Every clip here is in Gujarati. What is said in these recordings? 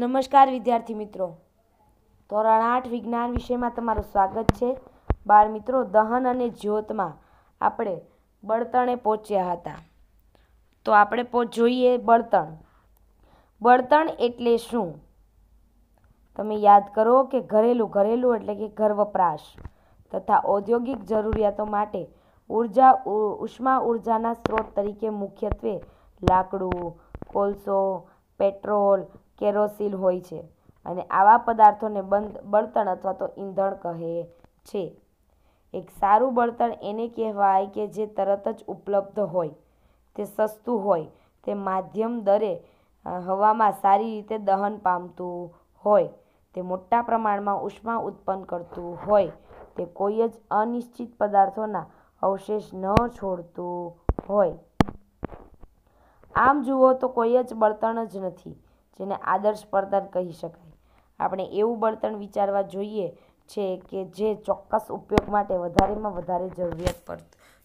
નમસ્કાર વિદ્યાર્થી મિત્રો ધોરણ આઠ વિજ્ઞાન વિષયમાં તમારું સ્વાગત છે બાળ મિત્રો દહન અને જ્યોતમાં આપણે બળતણે પહોંચ્યા હતા તો આપણે જોઈએ બળતણ બળતણ એટલે શું તમે યાદ કરો કે ઘરેલું ઘરેલું એટલે કે ઘર વપરાશ તથા ઔદ્યોગિક જરૂરિયાતો માટે ઉર્જા ઉષ્મા ઉર્જાના સ્ત્રોત તરીકે મુખ્યત્વે લાકડું કોલસો પેટ્રોલ કેરોસીલ હોય છે અને આવા પદાર્થોને બંધ બળતણ અથવા તો ઈંધણ કહે છે એક સારું બળતણ એને કહેવાય કે જે તરત જ ઉપલબ્ધ હોય તે સસ્તું હોય તે માધ્યમ દરે હવામાં સારી રીતે દહન પામતું હોય તે મોટા પ્રમાણમાં ઉષ્મા ઉત્પન્ન કરતું હોય તે કોઈ જ અનિશ્ચિત પદાર્થોના અવશેષ ન છોડતું હોય આમ જુઓ તો કોઈ જ બળતણ જ નથી જેને આદર્શ વર્તન કહી શકાય આપણે એવું બળતણ વિચારવા જોઈએ છે કે જે ચોક્કસ ઉપયોગ માટે વધારેમાં વધારે જરૂરિયાત પર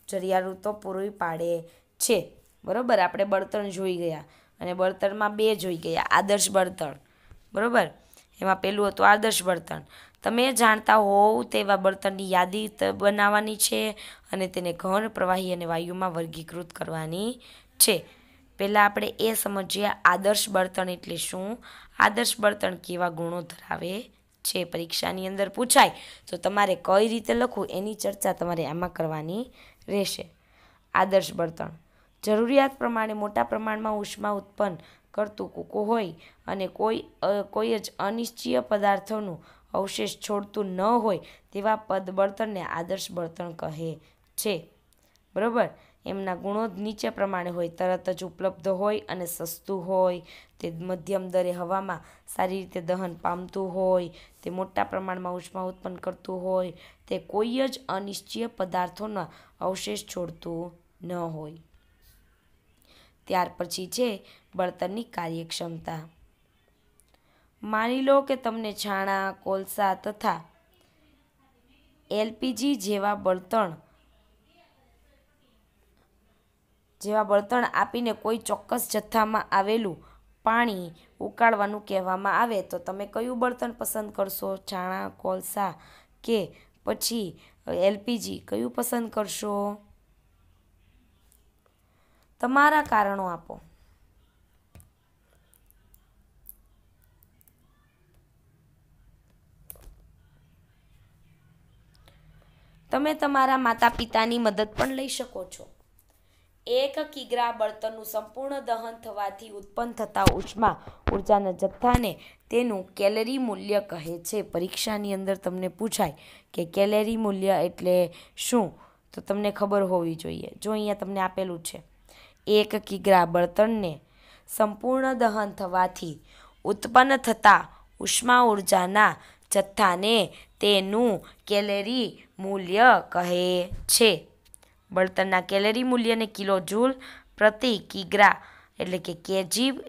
જરૂરિયાતો પૂરી પાડે છે બરાબર આપણે બળતણ જોઈ ગયા અને બળતણમાં બે જોઈ ગયા આદર્શ બળતણ બરાબર એમાં પેલું હતું આદર્શ બળતણ તમે જાણતા હોવ તેવા બળતણની યાદી બનાવવાની છે અને તેને ઘન પ્રવાહી અને વાયુમાં વર્ગીકૃત કરવાની છે પહેલાં આપણે એ સમજીએ આદર્શ બળતણ એટલે શું આદર્શ બળતણ કેવા ગુણો ધરાવે છે પરીક્ષાની અંદર પૂછાય તો તમારે કઈ રીતે લખવું એની ચર્ચા તમારે આમાં કરવાની રહેશે આદર્શ બળતણ જરૂરિયાત પ્રમાણે મોટા પ્રમાણમાં ઉષ્મા ઉત્પન્ન કરતું કૂકું હોય અને કોઈ કોઈ જ અનિશ્ચિય પદાર્થોનું અવશેષ છોડતું ન હોય તેવા પદ બળતણને આદર્શ બળતણ કહે છે બરાબર એમના ગુણો નીચે પ્રમાણે હોય તરત જ ઉપલબ્ધ હોય અને સસ્તું હોય તે મધ્યમ દરે હવામાં સારી રીતે દહન પામતું હોય તે મોટા પ્રમાણમાં ઉષ્મા ઉત્પન્ન કરતું હોય તે કોઈ જ અનિશ્ચય પદાર્થોના અવશેષ છોડતું ન હોય ત્યાર પછી છે બળતણની કાર્યક્ષમતા માની લો કે તમને છાણા કોલસા તથા એલપીજી જેવા બળતણ જેવા બળતણ આપીને કોઈ ચોક્કસ જથ્થામાં આવેલું પાણી ઉકાળવાનું કહેવામાં આવે તો તમે કયું બળતણ પસંદ કરશો છાણા કોલસા કે પછી એલપીજી કયું પસંદ કરશો તમારા કારણો આપો તમે તમારા માતા પિતાની મદદ પણ લઈ શકો છો એક કિગ્રા બળતણનું સંપૂર્ણ દહન થવાથી ઉત્પન્ન થતા ઉષ્મા ઉર્જાના જથ્થાને તેનું કેલેરી મૂલ્ય કહે છે પરીક્ષાની અંદર તમને પૂછાય કે કેલેરી મૂલ્ય એટલે શું તો તમને ખબર હોવી જોઈએ જો અહીંયા તમને આપેલું છે એક કિગ્રા બળતણને સંપૂર્ણ દહન થવાથી ઉત્પન્ન થતા ઉષ્મા ઉર્જાના જથ્થાને તેનું કેલેરી મૂલ્ય કહે છે બળતણના કેલેરી મૂલ્યને કિલો જૂલ પ્રતિ કિગ્રા એટલે કે કેજી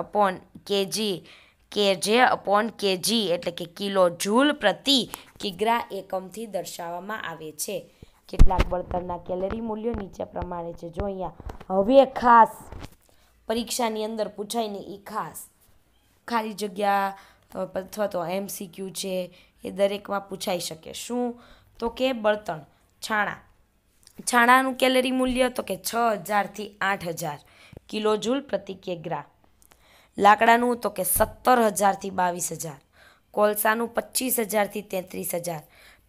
અપોન કેજી કે જે અપોન કેજી એટલે કે કિલો જૂલ પ્રતિ કિગ્રા એકમથી દર્શાવવામાં આવે છે કેટલાક બળતણના કેલેરી મૂલ્યો નીચે પ્રમાણે છે જો અહીંયા હવે ખાસ પરીક્ષાની અંદર પૂછાય ને એ ખાસ ખાલી જગ્યા અથવા તો એમસીક્યુ છે એ દરેકમાં પૂછાઈ શકે શું તો કે બળતણ છાણા છાણાનું કેલરી મૂલ્ય તો કે છ હજારથી આઠ હજાર કિલો જૂલ પ્રતિ કેગ્રા લાકડાનું તો કે સત્તર હજારથી બાવીસ હજાર કોલસાનું પચીસ હજારથી તેત્રીસ હજાર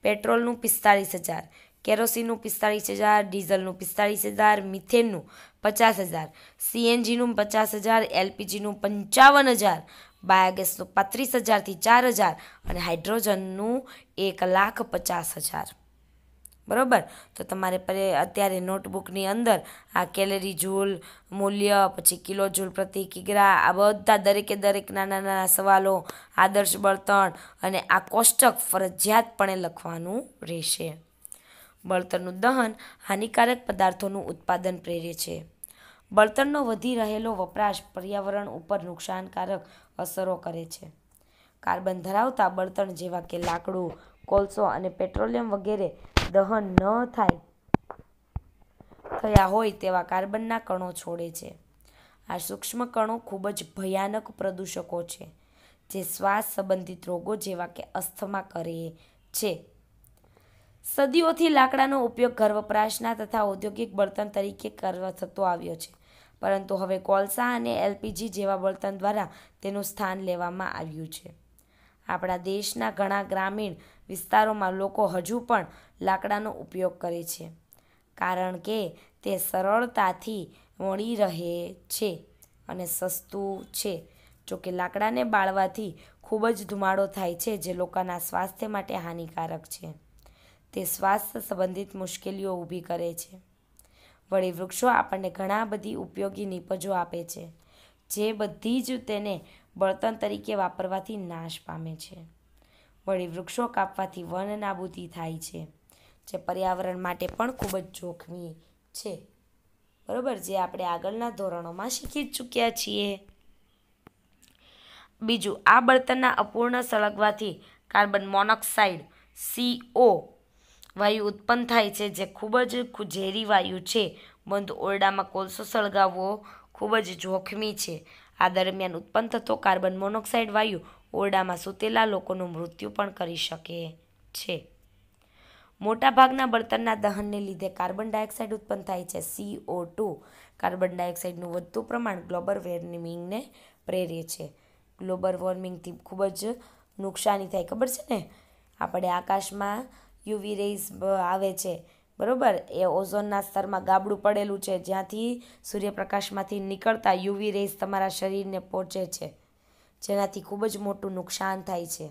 પેટ્રોલનું પિસ્તાળીસ હજાર કેરોસીનનું પિસ્તાળીસ હજાર ડીઝલનું પિસ્તાળીસ હજાર મિથેનનું પચાસ હજાર સીએનજીનું પચાસ હજાર એલપીજીનું પંચાવન હજાર બાયોગેસનું પાંત્રીસ હજારથી ચાર હજાર અને હાઇડ્રોજનનું એક લાખ પચાસ હજાર બરાબર તો તમારે પરે અત્યારે નોટબુકની અંદર આ કેલેરી જૂલ મૂલ્ય પછી કિલો જૂલ પ્રતિ કિગ્રા આ બધા દરેકે દરેક નાના નાના સવાલો આદર્શ બળતણ અને આ કોષ્ટક ફરજિયાતપણે લખવાનું રહેશે બળતણનું દહન હાનિકારક પદાર્થોનું ઉત્પાદન પ્રેરે છે બળતણનો વધી રહેલો વપરાશ પર્યાવરણ ઉપર નુકસાનકારક અસરો કરે છે કાર્બન ધરાવતા બળતણ જેવા કે લાકડું કોલસો અને પેટ્રોલિયમ વગેરે દહન ન થાય થયા હોય તેવા કાર્બનના કણો છોડે છે આ સૂક્ષ્મ કણો ખૂબ જ ભયાનક પ્રદૂષકો છે જે શ્વાસ સંબંધિત રોગો જેવા કે અસ્થમા કરે છે સદીઓથી લાકડાનો ઉપયોગ ઘર વપરાશના તથા ઔદ્યોગિક બળતણ તરીકે કરવા થતો આવ્યો છે પરંતુ હવે કોલસા અને એલપીજી જેવા બળતણ દ્વારા તેનું સ્થાન લેવામાં આવ્યું છે આપણા દેશના ઘણા ગ્રામીણ વિસ્તારોમાં લોકો હજુ પણ લાકડાનો ઉપયોગ કરે છે કારણ કે તે સરળતાથી વણી રહે છે અને સસ્તું છે જોકે લાકડાને બાળવાથી ખૂબ જ ધુમાડો થાય છે જે લોકોના સ્વાસ્થ્ય માટે હાનિકારક છે તે સ્વાસ્થ્ય સંબંધિત મુશ્કેલીઓ ઊભી કરે છે વળી વૃક્ષો આપણને ઘણા બધી ઉપયોગી નીપજો આપે છે જે બધી જ તેને બળતણ તરીકે વાપરવાથી નાશ પામે છે વળી વૃક્ષો કાપવાથી વન નાબૂદી થાય છે જે પર્યાવરણ માટે પણ ખૂબ જ જોખમી છે બરાબર જે આપણે આગળના ધોરણોમાં શીખી ચૂક્યા છીએ બીજું આ બળતણના અપૂર્ણ સળગવાથી કાર્બન મોનોક્સાઇડ સીઓ વાયુ ઉત્પન્ન થાય છે જે ખૂબ જ ઝેરી વાયુ છે બંધ ઓરડામાં કોલસો સળગાવવો ખૂબ જ જોખમી છે આ દરમિયાન ઉત્પન્ન થતો કાર્બન મોનોક્સાઇડ વાયુ ઓરડામાં સૂતેલા લોકોનું મૃત્યુ પણ કરી શકે છે મોટાભાગના બળતણના દહનને લીધે કાર્બન ડાયોક્સાઇડ ઉત્પન્ન થાય છે સીઓ ટુ કાર્બન ડાયોક્સાઇડનું વધતું પ્રમાણ ગ્લોબલ વોર્મિંગને પ્રેરે છે ગ્લોબલ વોર્મિંગથી ખૂબ જ નુકસાની થાય ખબર છે ને આપણે આકાશમાં યુવી રેઝ આવે છે બરાબર એ ઓઝોનના સ્તરમાં ગાબડું પડેલું છે જ્યાંથી સૂર્યપ્રકાશમાંથી નીકળતા યુવી રેઝ તમારા શરીરને પહોંચે છે જેનાથી ખૂબ જ મોટું નુકસાન થાય છે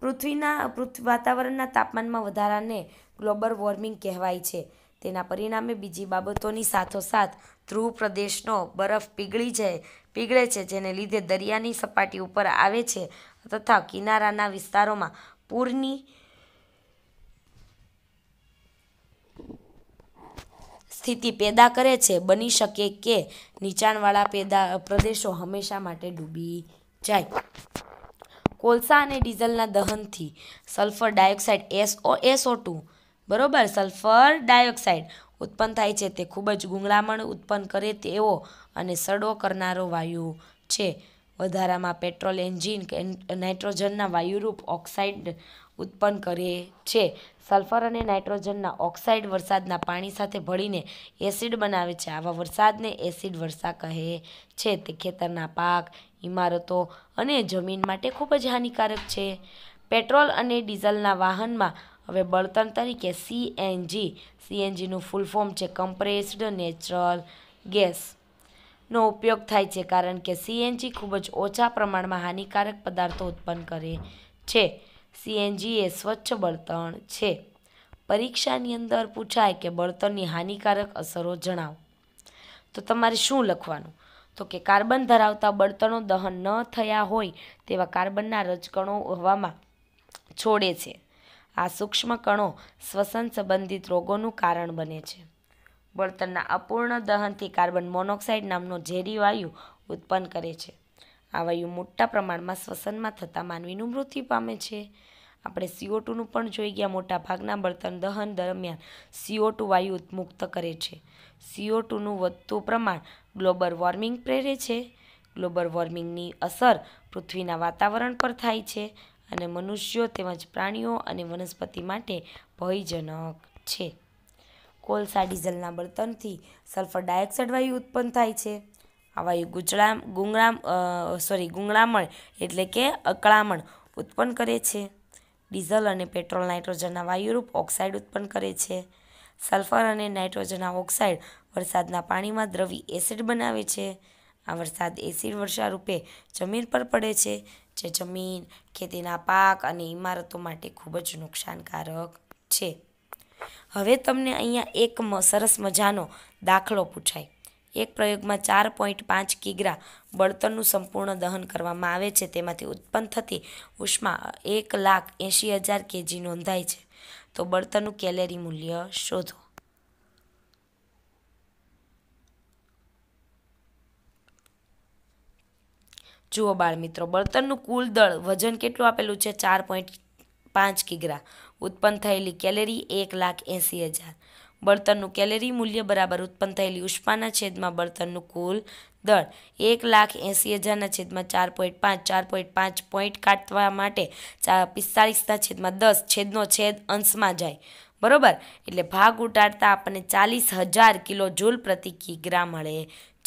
પૃથ્વીના પૃથ્વી વાતાવરણના તાપમાનમાં વધારાને ગ્લોબલ વોર્મિંગ કહેવાય છે તેના પરિણામે બીજી બાબતોની સાથોસાથ ધ્રુવ પ્રદેશનો બરફ પીગળી જાય પીગળે છે જેને લીધે દરિયાની સપાટી ઉપર આવે છે તથા કિનારાના વિસ્તારોમાં પૂરની સ્થિતિ પેદા કરે છે બની શકે કે નીચાણવાળા પેદા પ્રદેશો હંમેશા માટે ડૂબી જાય કોલસા અને ડીઝલના દહનથી sulphur dioxide S SO two બરોબર સલ્ફર ડાયોક્સાઇડ ઉત્પન્ન થાય છે તે ખૂબ જ ગુંગળામણ ઉત્પન્ન કરે તેવો અને સડો કરનારો વાયુ છે વધારામાં પેટ્રોલ એન્જિન કે નાઇટ્રોજનના વાયુરૂપ ઓક્સાઇડ ઉત્પન્ન કરે છે સલ્ફર અને નાઇટ્રોજનના ઓક્સાઇડ વરસાદના પાણી સાથે ભળીને એસિડ બનાવે છે આવા વરસાદને એસિડ વર્ષા કહે છે તે ખેતરના પાક ઇમારતો અને જમીન માટે ખૂબ જ હાનિકારક છે પેટ્રોલ અને ડીઝલના વાહનમાં હવે બળતણ તરીકે સીએનજી સીએનજીનું ફૂલ ફોર્મ છે કમ્પ્રેસ્ડ નેચરલ ગેસનો ઉપયોગ થાય છે કારણ કે સીએનજી ખૂબ જ ઓછા પ્રમાણમાં હાનિકારક પદાર્થો ઉત્પન્ન કરે છે સીએનજી એ સ્વચ્છ બળતણ છે પરીક્ષાની અંદર પૂછાય કે બળતણની હાનિકારક અસરો જણાવો તો તમારે શું લખવાનું તો કે કાર્બન ધરાવતા બળતણો દહન ન થયા હોય તેવા કાર્બનના રજકણો હવામાં છોડે છે આ સૂક્ષ્મ કણો શ્વસન સંબંધિત રોગોનું કારણ બને છે બળતણના અપૂર્ણ દહનથી કાર્બન મોનોક્સાઇડ નામનો ઝેરી વાયુ ઉત્પન્ન કરે છે આ વાયુ મોટા પ્રમાણમાં શ્વસનમાં થતાં માનવીનું મૃત્યુ પામે છે આપણે સીઓ ટુનું પણ જોઈ ગયા મોટા ભાગના બળતણ દહન દરમિયાન સીઓ ટુ વાયુ મુક્ત કરે છે સીઓ ટુનું વધતું પ્રમાણ ગ્લોબલ વોર્મિંગ પ્રેરે છે ગ્લોબલ વોર્મિંગની અસર પૃથ્વીના વાતાવરણ પર થાય છે અને મનુષ્યો તેમજ પ્રાણીઓ અને વનસ્પતિ માટે ભયજનક છે કોલસા ડીઝલના બળતણથી સલ્ફર ડાયોક્સાઇડ વાયુ ઉત્પન્ન થાય છે આ વાયુ ગુજરામ ગુંગળામ સોરી ગુંગળામણ એટલે કે અકળામણ ઉત્પન્ન કરે છે ડીઝલ અને પેટ્રોલ નાઇટ્રોજનના વાયુરૂપ ઓક્સાઇડ ઉત્પન્ન કરે છે સલ્ફર અને નાઇટ્રોજનના ઓક્સાઇડ વરસાદના પાણીમાં દ્રવી એસિડ બનાવે છે આ વરસાદ એસિડ વર્ષા રૂપે જમીન પર પડે છે જે જમીન ખેતીના પાક અને ઇમારતો માટે ખૂબ જ નુકસાનકારક છે હવે તમને અહીંયા એક સરસ મજાનો દાખલો પૂછાય એક પ્રયોગમાં ચાર પોઈન્ટ પાંચ કિગ્રા બળતણનું સંપૂર્ણ દહન કરવામાં આવે છે તેમાંથી ઉત્પન્ન થતી ઉષ્મા એક લાખ એંશી હજાર કેજી નોંધાય છે તો બળતણનું કેલેરી મૂલ્ય શોધો જુઓ બાળમિત્રો મિત્રો બળતણનું કુલ દળ વજન કેટલું આપેલું છે ચાર પોઈન્ટ પાંચ કિગ્રા ઉત્પન્ન થયેલી કેલેરી એક લાખ એંશી હજાર બળતરનું કેલેરી મૂલ્ય બરાબર ઉત્પન્ન થયેલી ઉષ્માના છેદમાં બળતરનું કુલ દળ એક લાખ એંસી હજારના છેદમાં ચાર પોઈન્ટ પાંચ ચાર પોઈન્ટ પાંચ પોઈન્ટ કાઢવા માટે ચા પિસ્તાળીસના છેદમાં દસ છેદનો છેદ અંશમાં જાય બરોબર એટલે ભાગ ઉટાડતા આપણને ચાલીસ હજાર કિલો જૂલ પ્રતિ કિગ્રા મળે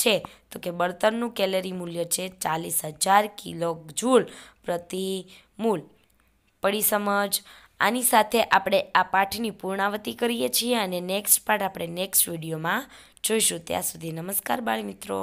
છે તો કે બળતરનું કેલેરી મૂલ્ય છે ચાલીસ હજાર કિલો જૂલ પ્રતિ મૂલ પડી સમજ આની સાથે આપણે આ પાઠની પૂર્ણાવતી કરીએ છીએ અને નેક્સ્ટ પાઠ આપણે નેક્સ્ટ વિડીયોમાં જોઈશું ત્યાં સુધી નમસ્કાર બાળ મિત્રો